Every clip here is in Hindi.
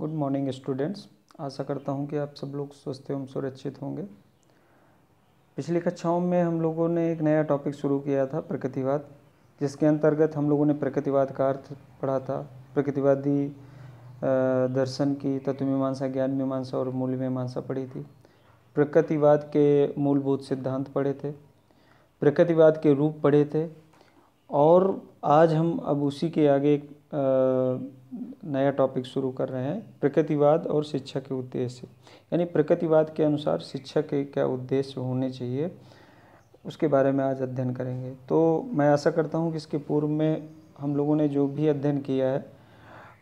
गुड मॉर्निंग स्टूडेंट्स आशा करता हूँ कि आप सब लोग स्वस्थ एवं सुरक्षित होंगे पिछली कक्षाओं में हम लोगों ने एक नया टॉपिक शुरू किया था प्रकृतिवाद जिसके अंतर्गत हम लोगों ने प्रकृतिवाद का अर्थ पढ़ा था प्रकृतिवादी दर्शन की तत्व मीमांसा ज्ञान मीमांसा और मूल मीमांसा पढ़ी थी प्रकृतिवाद के मूलभूत सिद्धांत पढ़े थे प्रकृतिवाद के रूप पढ़े थे और आज हम अब उसी के आगे नया टॉपिक शुरू कर रहे हैं प्रकृतिवाद और शिक्षा के उद्देश्य यानी प्रकृतिवाद के अनुसार शिक्षा के क्या उद्देश्य होने चाहिए उसके बारे में आज अध्ययन करेंगे तो मैं आशा करता हूँ कि इसके पूर्व में हम लोगों ने जो भी अध्ययन किया है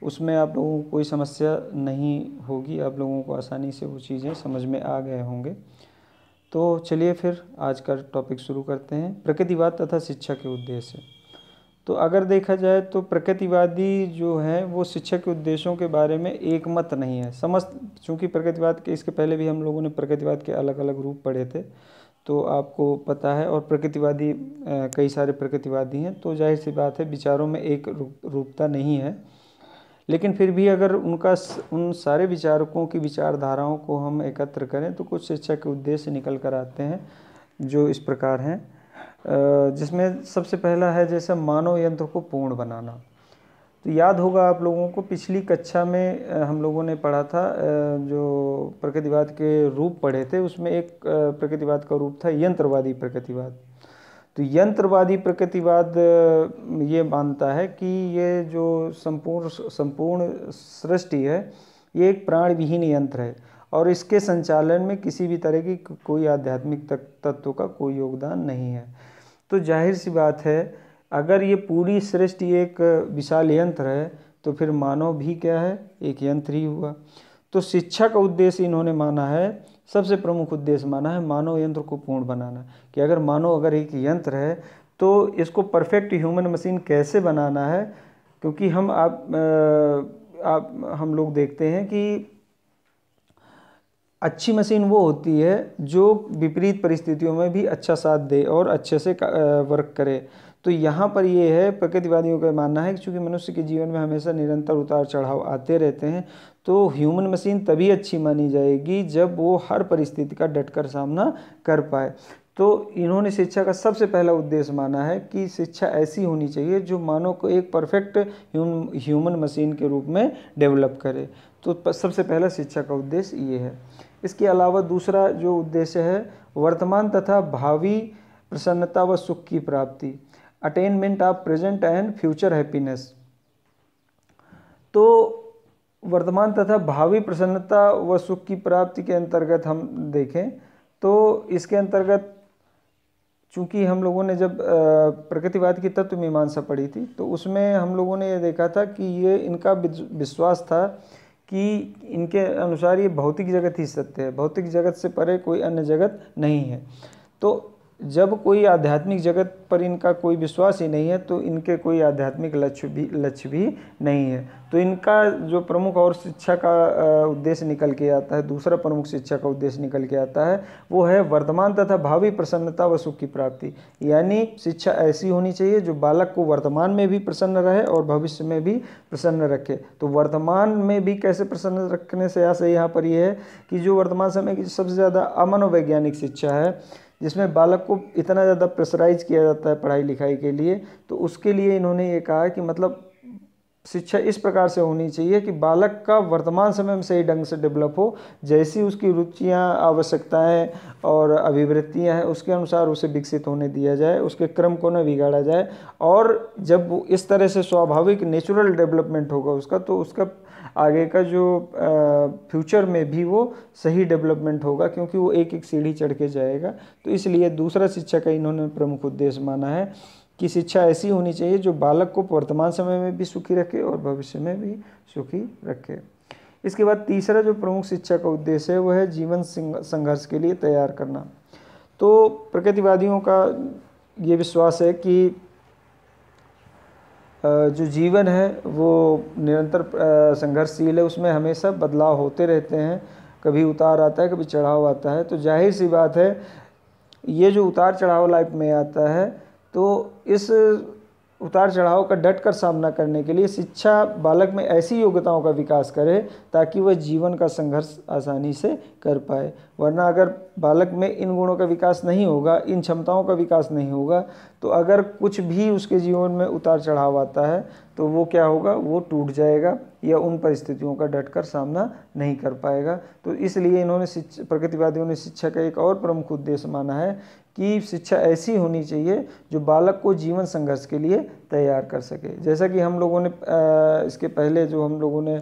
उसमें आप लोगों को कोई समस्या नहीं होगी आप लोगों को आसानी से वो चीज़ें समझ में आ गए होंगे तो चलिए फिर आज का टॉपिक शुरू करते हैं प्रकृतिवाद तथा शिक्षा के उद्देश्य तो अगर देखा जाए तो प्रकृतिवादी जो हैं वो शिक्षा के उद्देश्यों के बारे में एकमत नहीं है समस्त चूँकि प्रकृतिवाद के इसके पहले भी हम लोगों ने प्रकृतिवाद के अलग अलग रूप पढ़े थे तो आपको पता है और प्रकृतिवादी कई सारे प्रकृतिवादी हैं तो जाहिर सी बात है विचारों में एक रूपता नहीं है लेकिन फिर भी अगर उनका उन सारे विचारकों की विचारधाराओं को हम एकत्र करें तो कुछ शिक्षा के उद्देश्य निकल कर आते हैं जो इस प्रकार हैं जिसमें सबसे पहला है जैसे मानव यंत्र को पूर्ण बनाना तो याद होगा आप लोगों को पिछली कक्षा में हम लोगों ने पढ़ा था जो प्रकृतिवाद के रूप पढ़े थे उसमें एक प्रकृतिवाद का रूप था यंत्रवादी प्रकृतिवाद तो यंत्रवादी प्रकृतिवाद ये मानता है कि ये जो संपूर्ण संपूर्ण सृष्टि है ये एक प्राण विहीन यंत्र है और इसके संचालन में किसी भी तरह की कोई आध्यात्मिक तत्व का कोई योगदान नहीं है तो जाहिर सी बात है अगर ये पूरी सृष्टि एक विशाल यंत्र है तो फिर मानव भी क्या है एक यंत्र ही हुआ तो शिक्षा का उद्देश्य इन्होंने माना है सबसे प्रमुख उद्देश्य माना है मानव यंत्र को पूर्ण बनाना कि अगर मानव अगर एक यंत्र है तो इसको परफेक्ट ह्यूमन मशीन कैसे बनाना है क्योंकि हम आप आप हम लोग देखते हैं कि अच्छी मशीन वो होती है जो विपरीत परिस्थितियों में भी अच्छा साथ दे और अच्छे से वर्क करे तो यहाँ पर ये है प्रकृतिवादियों का मानना है कि मनुष्य के जीवन में हमेशा निरंतर उतार चढ़ाव आते रहते हैं तो ह्यूमन मशीन तभी अच्छी मानी जाएगी जब वो हर परिस्थिति का डटकर सामना कर पाए तो इन्होंने शिक्षा का सबसे पहला उद्देश्य माना है कि शिक्षा ऐसी होनी चाहिए जो मानव को एक परफेक्ट ह्यूमन मशीन के रूप में डेवलप करे तो सबसे पहला शिक्षा का उद्देश्य ये है इसके अलावा दूसरा जो उद्देश्य है वर्तमान तथा भावी प्रसन्नता व सुख की प्राप्ति attainment of present and future happiness तो वर्तमान तथा भावी प्रसन्नता व सुख की प्राप्ति के अंतर्गत हम देखें तो इसके अंतर्गत चूँकि हम लोगों ने जब प्रकृतिवाद की तत्व मीमांसा पढ़ी थी तो उसमें हम लोगों ने ये देखा था कि ये इनका विश्वास था कि इनके अनुसार ये भौतिक जगत ही सत्य है भौतिक जगत से परे कोई अन्य जगत नहीं है तो जब कोई आध्यात्मिक जगत पर इनका कोई विश्वास ही नहीं है तो इनके कोई आध्यात्मिक लक्ष्य भी लक्ष्य भी नहीं है तो इनका जो प्रमुख और शिक्षा का उद्देश्य निकल के आता है दूसरा प्रमुख शिक्षा का उद्देश्य निकल के आता है वो है वर्तमान तथा भावी प्रसन्नता व सुख की प्राप्ति यानी शिक्षा ऐसी होनी चाहिए जो बालक को वर्तमान में भी प्रसन्न रहे और भविष्य में भी प्रसन्न रखे तो वर्तमान में भी कैसे प्रसन्न रखने से आशा यहाँ पर यह है कि जो वर्तमान समय की सबसे ज़्यादा अमनोवैज्ञानिक शिक्षा है जिसमें बालक को इतना ज़्यादा प्रेशराइज किया जाता है पढ़ाई लिखाई के लिए तो उसके लिए इन्होंने ये कहा कि मतलब शिक्षा इस प्रकार से होनी चाहिए कि बालक का वर्तमान समय में सही ढंग से डेवलप हो जैसी उसकी रुचियाँ आवश्यकताएं और अभिवृत्तियां हैं उसके अनुसार उसे विकसित होने दिया जाए उसके क्रम को न बिगाड़ा जाए और जब इस तरह से स्वाभाविक नेचुरल डेवलपमेंट होगा उसका तो उसका आगे का जो फ्यूचर में भी वो सही डेवलपमेंट होगा क्योंकि वो एक एक सीढ़ी चढ़ के जाएगा तो इसलिए दूसरा शिक्षा का इन्होंने प्रमुख उद्देश्य माना है कि शिक्षा ऐसी होनी चाहिए जो बालक को वर्तमान समय में भी सुखी रखे और भविष्य में भी सुखी रखे इसके बाद तीसरा जो प्रमुख शिक्षा का उद्देश्य है वह है जीवन संघर्ष के लिए तैयार करना तो प्रकृतिवादियों का ये विश्वास है कि जो जीवन है वो निरंतर संघर्षशील है उसमें हमेशा बदलाव होते रहते हैं कभी उतार आता है कभी चढ़ाव आता है तो जाहिर सी बात है ये जो उतार चढ़ाव लाइफ में आता है तो इस उतार चढ़ाव का डट कर सामना करने के लिए शिक्षा बालक में ऐसी योग्यताओं का विकास करे ताकि वह जीवन का संघर्ष आसानी से कर पाए वरना अगर बालक में इन गुणों का विकास नहीं होगा इन क्षमताओं का विकास नहीं होगा तो अगर कुछ भी उसके जीवन में उतार चढ़ाव आता है तो वो क्या होगा वो टूट जाएगा या उन परिस्थितियों का डट कर सामना नहीं कर पाएगा तो इसलिए इन्होंने प्रगतिवादियों ने शिक्षा का एक और प्रमुख उद्देश्य माना है कि शिक्षा ऐसी होनी चाहिए जो बालक को जीवन संघर्ष के लिए तैयार कर सके जैसा कि हम लोगों ने इसके पहले जो हम लोगों ने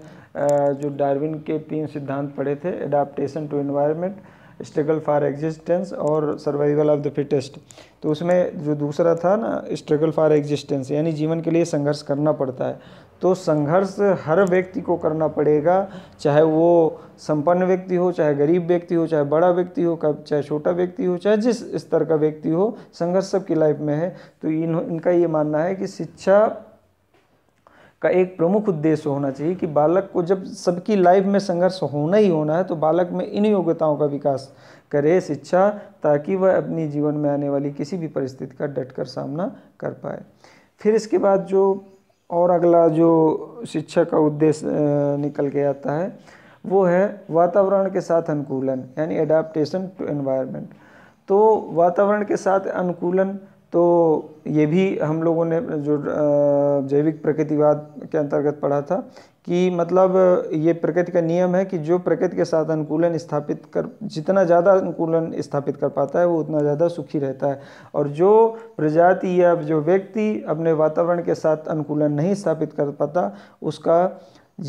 जो डार्विन के तीन सिद्धांत पढ़े थे adaptation to environment struggle for existence और सर्वाइवल ऑफ द फिटेस्ट तो उसमें जो दूसरा था ना स्ट्रगल फॉर एग्जिस्टेंस यानी जीवन के लिए संघर्ष करना पड़ता है तो संघर्ष हर व्यक्ति को करना पड़ेगा चाहे वो संपन्न व्यक्ति हो चाहे गरीब व्यक्ति हो चाहे बड़ा व्यक्ति हो चाहे छोटा व्यक्ति हो चाहे जिस स्तर का व्यक्ति हो संघर्ष सबकी लाइफ में है तो इन इनका ये मानना है कि शिक्षा का एक प्रमुख उद्देश्य होना चाहिए कि बालक को जब सबकी लाइफ में संघर्ष होना ही होना है तो बालक में इन योग्यताओं का विकास करे शिक्षा ताकि वह अपनी जीवन में आने वाली किसी भी परिस्थिति का डटकर सामना कर पाए फिर इसके बाद जो और अगला जो शिक्षा का उद्देश्य निकल के आता है वो है वातावरण के साथ अनुकूलन यानी एडाप्टेशन टू एनवायरनमेंट तो वातावरण के साथ अनुकूलन तो ये भी हम लोगों ने जो जैविक प्रकृतिवाद के अंतर्गत पढ़ा था कि मतलब ये प्रकृति का नियम है कि जो प्रकृति के साथ अनुकूलन स्थापित कर जितना ज़्यादा अनुकूलन स्थापित कर पाता है वो उतना ज़्यादा सुखी रहता है और जो प्रजाति या जो व्यक्ति अपने वातावरण के साथ अनुकूलन नहीं स्थापित कर पाता उसका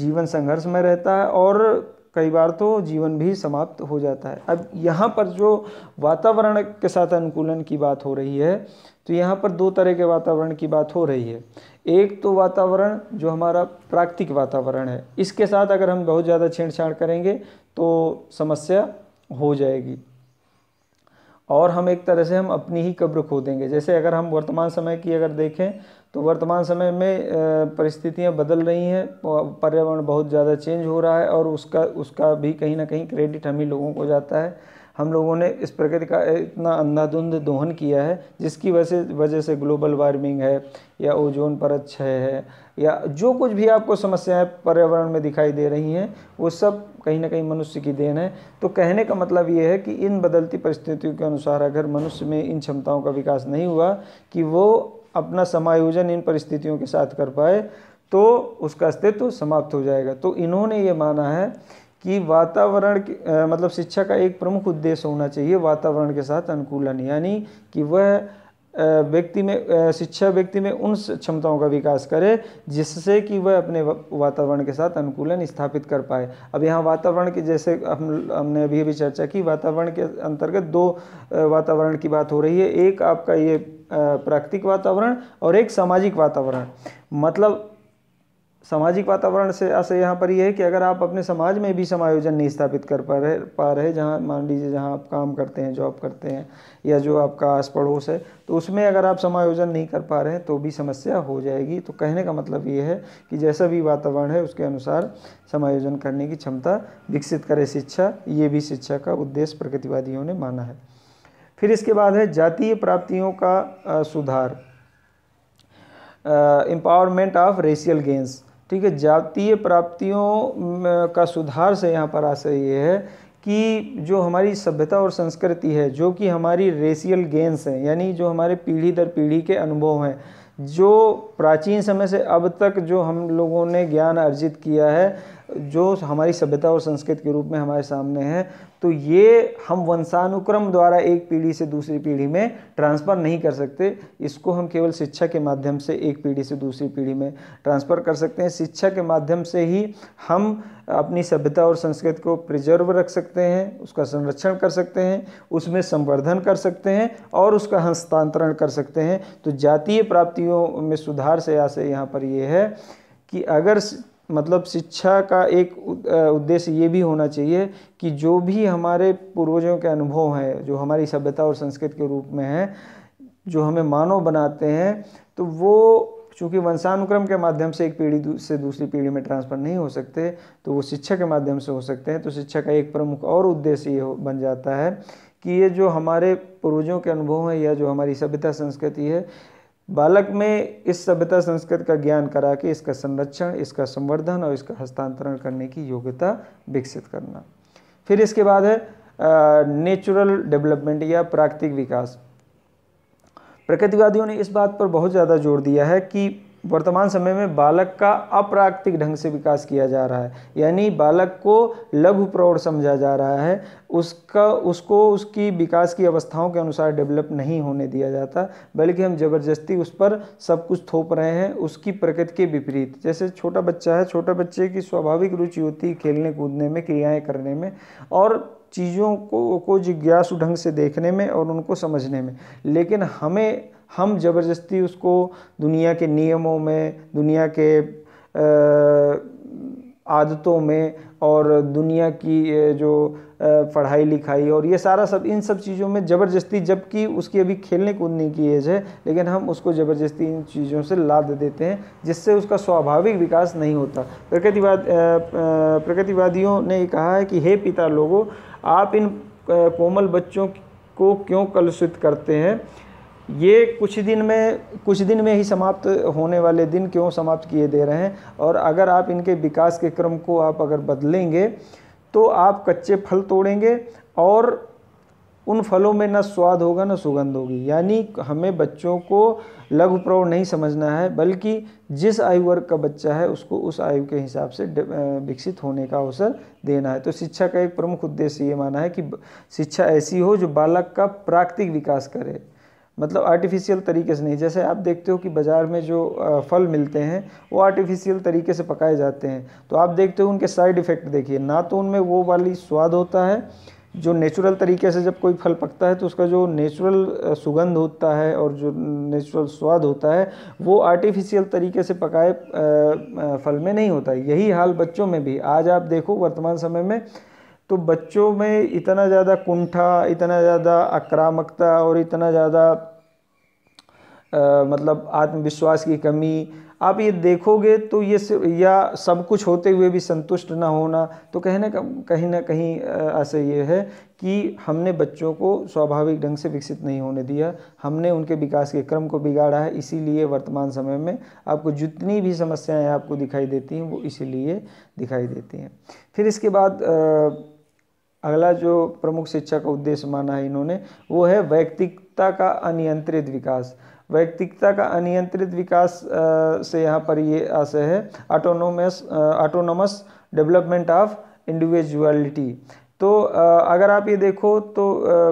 जीवन संघर्ष में रहता है और कई बार तो जीवन भी समाप्त हो जाता है अब यहाँ पर जो वातावरण के साथ अनुकूलन की बात हो रही है तो यहाँ पर दो तरह के वातावरण की बात हो रही है एक तो वातावरण जो हमारा प्राकृतिक वातावरण है इसके साथ अगर हम बहुत ज़्यादा छेड़छाड़ करेंगे तो समस्या हो जाएगी और हम एक तरह से हम अपनी ही कब्र खो देंगे जैसे अगर हम वर्तमान समय की अगर देखें तो वर्तमान समय में परिस्थितियां बदल रही हैं पर्यावरण बहुत ज़्यादा चेंज हो रहा है और उसका उसका भी कहीं ना कहीं क्रेडिट हम ही लोगों को जाता है हम लोगों ने इस प्रकृति का इतना अंधाधुंध दोहन किया है जिसकी वजह से वजह से ग्लोबल वार्मिंग है या ओजोन पर क्षय है या जो कुछ भी आपको समस्याएं पर्यावरण में दिखाई दे रही हैं वो सब कहीं ना कहीं मनुष्य की देन है तो कहने का मतलब ये है कि इन बदलती परिस्थितियों के अनुसार अगर मनुष्य में इन क्षमताओं का विकास नहीं हुआ कि वो अपना समायोजन इन परिस्थितियों के साथ कर पाए तो उसका अस्तित्व समाप्त हो जाएगा तो इन्होंने ये माना है कि वातावरण मतलब शिक्षा का एक प्रमुख उद्देश्य होना चाहिए वातावरण के साथ अनुकूलन यानी कि वह व्यक्ति में शिक्षा व्यक्ति में उन क्षमताओं का विकास करे जिससे कि वह अपने वातावरण के साथ अनुकूलन स्थापित कर पाए अब यहाँ वातावरण की जैसे हम हमने अभी अभी चर्चा की वातावरण के अंतर्गत दो वातावरण की बात हो रही है एक आपका ये प्राकृतिक वातावरण और एक सामाजिक वातावरण मतलब सामाजिक वातावरण से ऐसे यहाँ पर यह है कि अगर आप अपने समाज में भी समायोजन नहीं स्थापित कर पा रहे पा रहे जहाँ मान लीजिए जहाँ आप काम करते हैं जॉब करते हैं या जो आपका आस पड़ोस है तो उसमें अगर आप समायोजन नहीं कर पा रहे हैं तो भी समस्या हो जाएगी तो कहने का मतलब ये है कि जैसा भी वातावरण है उसके अनुसार समायोजन करने की क्षमता विकसित करे शिक्षा ये भी शिक्षा का उद्देश्य प्रगतिवादियों ने माना है फिर इसके बाद है जातीय प्राप्तियों का सुधार एम्पावरमेंट ऑफ रेशियल गेंस ठीक है जातीय प्राप्तियों का सुधार से यहाँ पर आशय ये है कि जो हमारी सभ्यता और संस्कृति है जो कि हमारी रेशियल गेंस हैं यानी जो हमारे पीढ़ी दर पीढ़ी के अनुभव हैं जो प्राचीन समय से अब तक जो हम लोगों ने ज्ञान अर्जित किया है जो हमारी सभ्यता और संस्कृति के रूप में हमारे सामने है तो ये हम वंशानुक्रम द्वारा एक पीढ़ी से दूसरी पीढ़ी में ट्रांसफ़र नहीं कर सकते इसको हम केवल शिक्षा के माध्यम से एक पीढ़ी से दूसरी पीढ़ी में ट्रांसफ़र कर सकते हैं शिक्षा के माध्यम से ही हम अपनी सभ्यता और संस्कृति को प्रिजर्व रख सकते हैं उसका संरक्षण कर सकते हैं उसमें संवर्धन कर सकते हैं और उसका हस्तांतरण कर सकते हैं तो जातीय प्राप्तियों में सुधार से आशय यहाँ पर ये है कि अगर मतलब शिक्षा का एक उद्देश्य ये भी होना चाहिए कि जो भी हमारे पूर्वजों के अनुभव हैं जो हमारी सभ्यता और संस्कृत के रूप में हैं जो हमें मानव बनाते हैं तो वो चूँकि वंशानुक्रम के माध्यम से एक पीढ़ी दू, से दूसरी पीढ़ी में ट्रांसफ़र नहीं हो सकते तो वो शिक्षा के माध्यम से हो सकते हैं तो शिक्षा का एक प्रमुख और उद्देश्य ये बन जाता है कि ये जो हमारे पूर्वजों के अनुभव हैं या जो हमारी सभ्यता संस्कृति है बालक में इस सभ्यता संस्कृत का ज्ञान करा के इसका संरक्षण इसका संवर्धन और इसका हस्तांतरण करने की योग्यता विकसित करना फिर इसके बाद है नेचुरल डेवलपमेंट या प्राकृतिक विकास प्रकृतिवादियों ने इस बात पर बहुत ज़्यादा जोर दिया है कि वर्तमान समय में बालक का अप्राकृतिक ढंग से विकास किया जा रहा है यानी बालक को लघु प्रौढ़ समझा जा रहा है उसका उसको उसकी विकास की अवस्थाओं के अनुसार डेवलप नहीं होने दिया जाता बल्कि हम ज़बरदस्ती उस पर सब कुछ थोप रहे हैं उसकी प्रकृति के विपरीत जैसे छोटा बच्चा है छोटा बच्चे की स्वाभाविक रुचि होती है खेलने कूदने में क्रियाएँ करने में और चीज़ों को को जिज्ञासु ढंग से देखने में और उनको समझने में लेकिन हमें हम ज़बरदस्ती उसको दुनिया के नियमों में दुनिया के आदतों में और दुनिया की जो पढ़ाई लिखाई और ये सारा सब इन सब चीज़ों में ज़बरदस्ती जबकि उसकी अभी खेलने कूदने की एज है लेकिन हम उसको ज़बरदस्ती इन चीज़ों से लाद देते हैं जिससे उसका स्वाभाविक विकास नहीं होता प्रकृतिवाद प्रकृतिवादियों ने कहा है कि हे पिता लोगों आप इन कोमल बच्चों को क्यों कलुषित करते हैं ये कुछ दिन में कुछ दिन में ही समाप्त होने वाले दिन क्यों समाप्त किए दे रहे हैं और अगर आप इनके विकास के क्रम को आप अगर बदलेंगे तो आप कच्चे फल तोड़ेंगे और उन फलों में ना स्वाद होगा ना सुगंध होगी यानी हमें बच्चों को लघु प्रौढ़ नहीं समझना है बल्कि जिस आयु वर्ग का बच्चा है उसको उस आयु के हिसाब से विकसित होने का अवसर देना है तो शिक्षा का एक प्रमुख उद्देश्य ये माना है कि शिक्षा ऐसी हो जो बालक का प्राकृतिक विकास करे मतलब आर्टिफिशियल तरीके से नहीं जैसे आप देखते हो कि बाज़ार में जो फल मिलते हैं वो आर्टिफिशियल तरीके से पकाए जाते हैं तो आप देखते हो उनके साइड इफ़ेक्ट देखिए ना तो उनमें वो वाली स्वाद होता है जो नेचुरल तरीके से जब कोई फल पकता है तो उसका जो नेचुरल सुगंध होता है और जो नेचुरल स्वाद होता है वो आर्टिफिशियल तरीके से पकाए फल में नहीं होता है यही हाल बच्चों में भी आज आप देखो वर्तमान समय में तो बच्चों में इतना ज़्यादा कुंठा इतना ज़्यादा आक्रामकता और इतना ज़्यादा आ, मतलब आत्मविश्वास की कमी आप ये देखोगे तो ये या सब कुछ होते हुए भी संतुष्ट ना होना तो कहीं ना कहीं ना कहीं ऐसे ये है कि हमने बच्चों को स्वाभाविक ढंग से विकसित नहीं होने दिया हमने उनके विकास के क्रम को बिगाड़ा है इसीलिए वर्तमान समय में आपको जितनी भी समस्याएं आपको दिखाई देती हैं वो इसीलिए दिखाई देती हैं फिर इसके बाद अगला जो प्रमुख शिक्षा का उद्देश्य माना है इन्होंने वो है वैयक्तिकता का अनियंत्रित विकास व्यक्तिकता का अनियंत्रित विकास से यहाँ पर ये आशय है autonomous autonomous development of individuality तो अगर आप ये देखो तो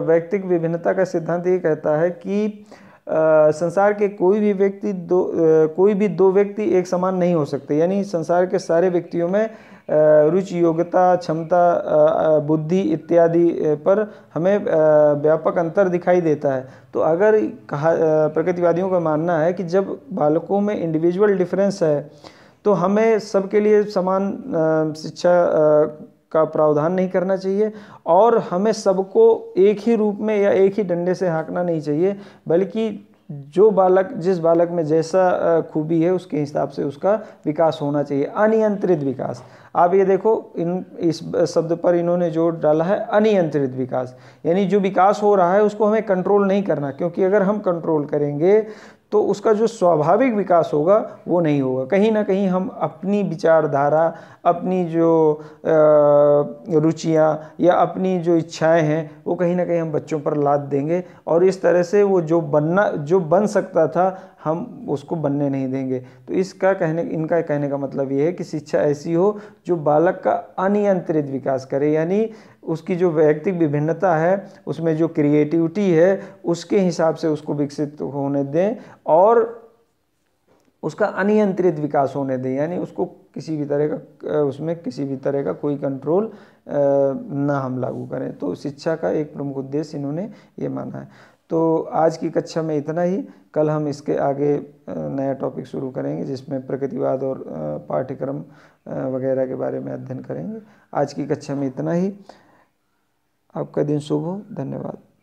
व्यक्तिक विभिन्नता का सिद्धांत ये कहता है कि संसार के कोई भी व्यक्ति दो कोई भी दो व्यक्ति एक समान नहीं हो सकते यानी संसार के सारे व्यक्तियों में रुचि योग्यता क्षमता बुद्धि इत्यादि पर हमें व्यापक अंतर दिखाई देता है तो अगर कहा प्रकृतिवादियों का मानना है कि जब बालकों में इंडिविजुअल डिफरेंस है तो हमें सबके लिए समान शिक्षा का प्रावधान नहीं करना चाहिए और हमें सबको एक ही रूप में या एक ही डंडे से हाँकना नहीं चाहिए बल्कि जो बालक जिस बालक में जैसा खूबी है उसके हिसाब से उसका विकास होना चाहिए अनियंत्रित विकास आप ये देखो इन इस शब्द पर इन्होंने जोर डाला है अनियंत्रित विकास यानी जो विकास हो रहा है उसको हमें कंट्रोल नहीं करना क्योंकि अगर हम कंट्रोल करेंगे तो उसका जो स्वाभाविक विकास होगा वो नहीं होगा कहीं ना कहीं हम अपनी विचारधारा अपनी जो रुचियाँ या अपनी जो इच्छाएं हैं वो कहीं ना कहीं हम बच्चों पर लाद देंगे और इस तरह से वो जो बनना जो बन सकता था हम उसको बनने नहीं देंगे तो इसका कहने इनका कहने का मतलब ये है कि शिक्षा ऐसी हो जो बालक का अनियंत्रित विकास करे यानी उसकी जो व्यक्तिक विभिन्नता है उसमें जो क्रिएटिविटी है उसके हिसाब से उसको विकसित होने दें और उसका अनियंत्रित विकास होने दें यानी उसको किसी भी तरह का उसमें किसी भी तरह का कोई कंट्रोल ना हम लागू करें तो शिक्षा का एक प्रमुख उद्देश्य इन्होंने ये माना है तो आज की कक्षा में इतना ही कल हम इसके आगे नया टॉपिक शुरू करेंगे जिसमें प्रकृतिवाद और पाठ्यक्रम वगैरह के बारे में अध्ययन करेंगे आज की कक्षा में इतना ही आपका दिन शुभ हो धन्यवाद